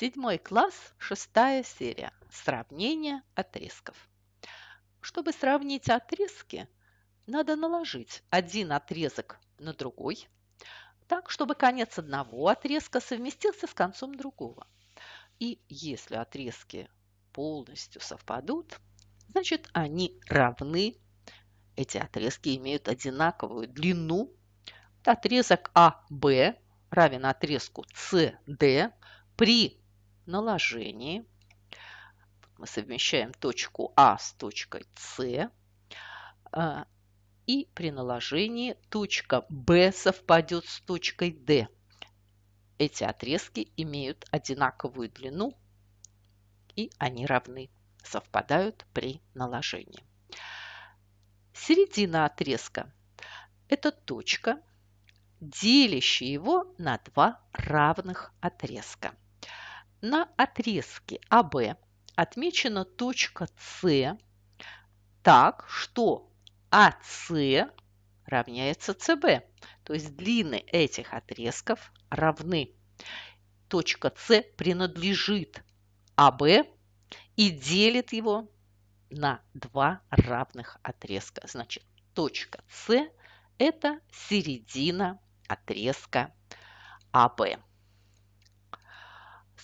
Седьмой класс, шестая серия. Сравнение отрезков. Чтобы сравнить отрезки, надо наложить один отрезок на другой, так, чтобы конец одного отрезка совместился с концом другого. И если отрезки полностью совпадут, значит они равны. Эти отрезки имеют одинаковую длину. Отрезок АВ равен отрезку СД при наложении. Мы совмещаем точку А с точкой С. А, и при наложении точка Б совпадет с точкой Д. Эти отрезки имеют одинаковую длину и они равны, совпадают при наложении. Середина отрезка – это точка, делящая его на два равных отрезка – на отрезке АБ отмечена точка С так, что АС равняется СБ. То есть длины этих отрезков равны. Точка С принадлежит АБ и делит его на два равных отрезка. Значит, точка С – это середина отрезка АБ.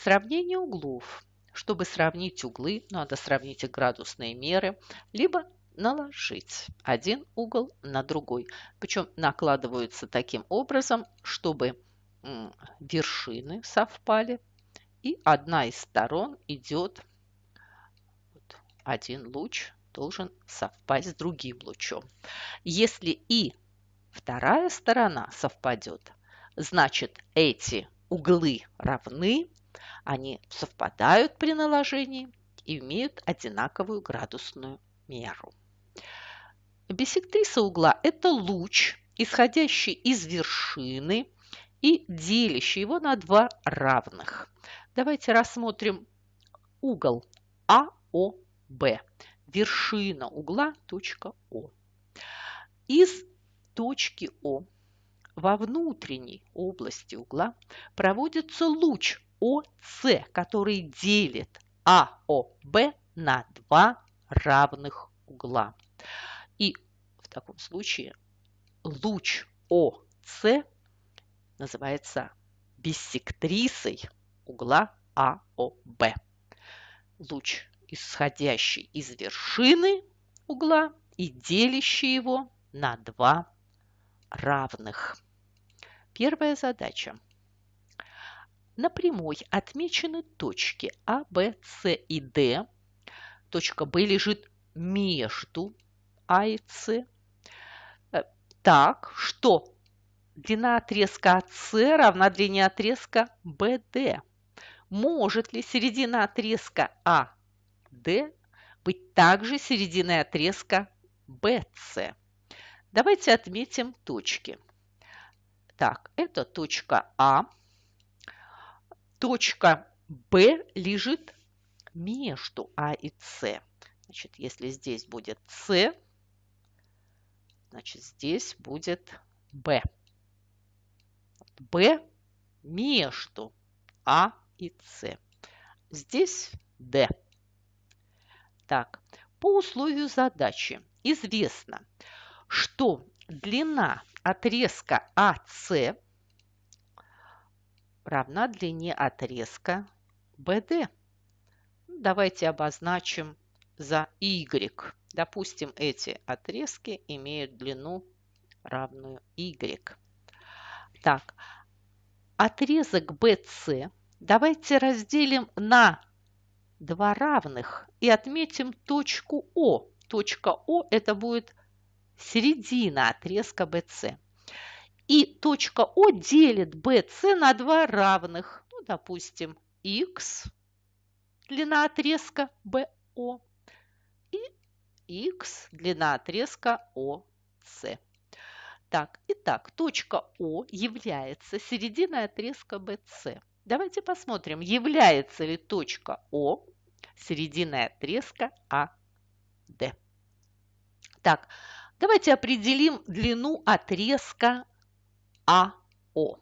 Сравнение углов. Чтобы сравнить углы, надо сравнить их градусные меры, либо наложить один угол на другой. Причем накладываются таким образом, чтобы вершины совпали, и одна из сторон идет, один луч должен совпасть с другим лучом. Если и вторая сторона совпадет, значит эти углы равны, они совпадают при наложении и имеют одинаковую градусную меру. Бисектриса угла – это луч, исходящий из вершины и делящий его на два равных. Давайте рассмотрим угол АОБ, вершина угла точка О. Из точки О во внутренней области угла проводится луч ОС, который делит АОБ на два равных угла. И в таком случае луч ОС называется биссектрисой угла АОБ. Луч, исходящий из вершины угла и делящий его на два равных. Первая задача – на прямой отмечены точки А, Б, С и Д. Точка Б лежит между А и С. Э, так, что длина отрезка АС равна длине отрезка БД. Может ли середина отрезка АД быть также серединой отрезка БС? Давайте отметим точки. Так, это точка А. Точка Б лежит между А и С. Значит, если здесь будет С, значит, здесь будет Б. Б между А и С. Здесь Д. Так, по условию задачи известно, что длина отрезка АС равна длине отрезка BD. Ну, давайте обозначим за Y. Допустим, эти отрезки имеют длину равную Y. Так, отрезок BC давайте разделим на два равных и отметим точку О. Точка О – это будет середина отрезка BC. И точка О делит BC на два равных, ну, допустим, x, длина отрезка BO, и x, длина отрезка OC. Так, итак, точка О является серединой отрезка BC. Давайте посмотрим, является ли точка О серединой отрезка AD. «А», так, давайте определим длину отрезка АО.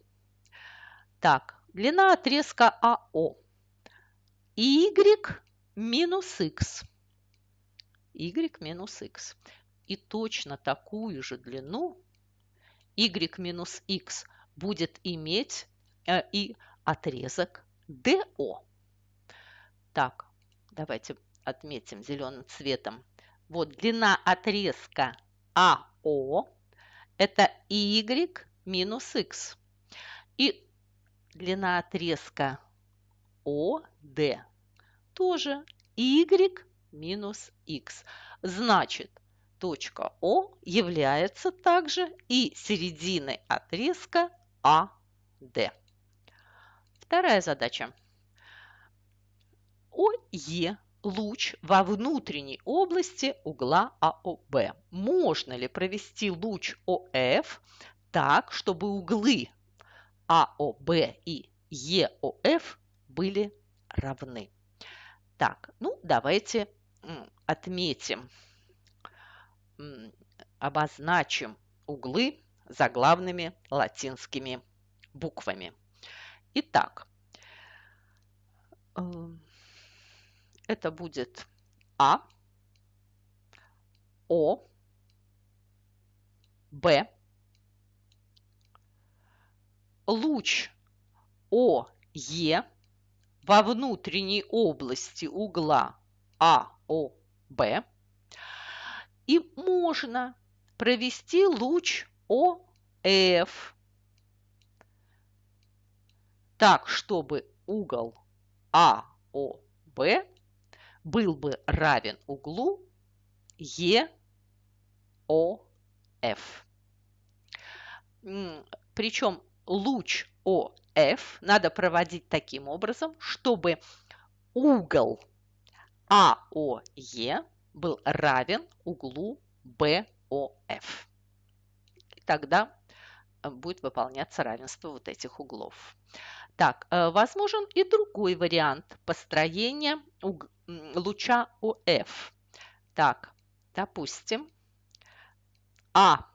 Так, длина отрезка АО. Y минус X. Y минус X. И точно такую же длину Y минус X будет иметь э, и отрезок DO. Так, давайте отметим зеленым цветом. Вот длина отрезка АО – это Y минус х. И длина отрезка ОД тоже y минус х. Значит, точка О является также и серединой отрезка АД. Вторая задача. ОЕ луч во внутренней области угла АОБ. Можно ли провести луч ОФ так, чтобы углы АОБ и ЕОФ были равны. Так, ну давайте отметим, обозначим углы заглавными латинскими буквами. Итак, э, это будет А, О, Б, луч ОЕ во внутренней области угла АОБ и можно провести луч ОФ так, чтобы угол АОБ был бы равен углу ЕОФ. Причем луч ОФ надо проводить таким образом, чтобы угол АОЕ был равен углу БОФ. И тогда э, будет выполняться равенство вот этих углов. Так, э, возможен и другой вариант построения луча ОФ. Так, допустим, А,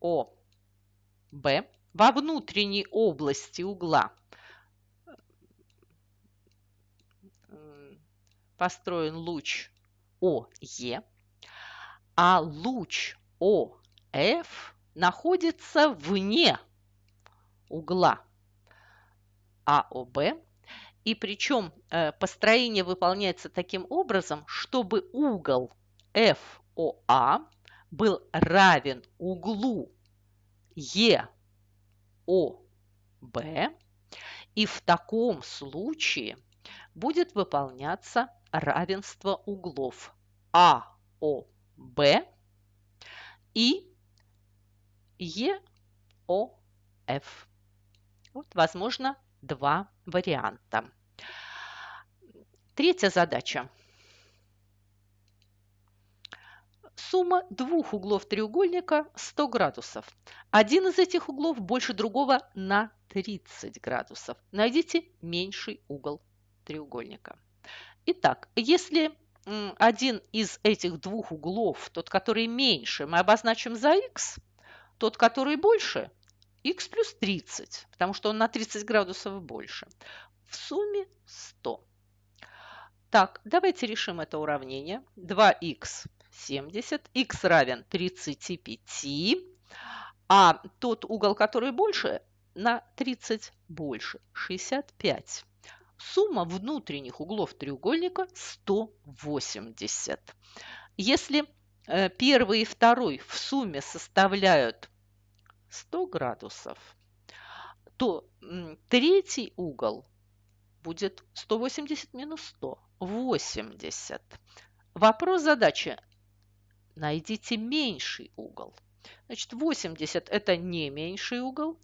О, во внутренней области угла построен луч ОЕ, а луч ОФ находится вне угла АОБ. И причем э, построение выполняется таким образом, чтобы угол ФОА был равен углу ЕО ОБ, и в таком случае будет выполняться равенство углов АОБ и ЕОФ. Вот, возможно, два варианта. Третья задача. Сумма двух углов треугольника 100 градусов. Один из этих углов больше другого на 30 градусов. Найдите меньший угол треугольника. Итак, если один из этих двух углов, тот, который меньше, мы обозначим за x, тот, который больше, x плюс 30, потому что он на 30 градусов больше. В сумме 100. Так, давайте решим это уравнение. 2х 70, x равен 35, а тот угол, который больше, на 30 больше, 65. Сумма внутренних углов треугольника 180. Если э, первый и второй в сумме составляют 100 градусов, то третий угол будет 180 минус 100, 80. Вопрос задачи найдите меньший угол. Значит, 80 – это не меньший угол.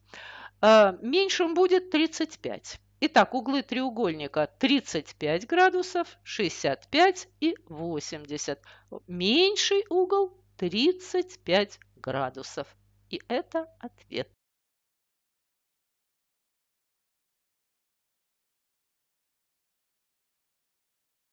А, меньшим будет 35. Итак, углы треугольника 35 градусов, 65 и 80. Меньший угол 35 градусов. И это ответ.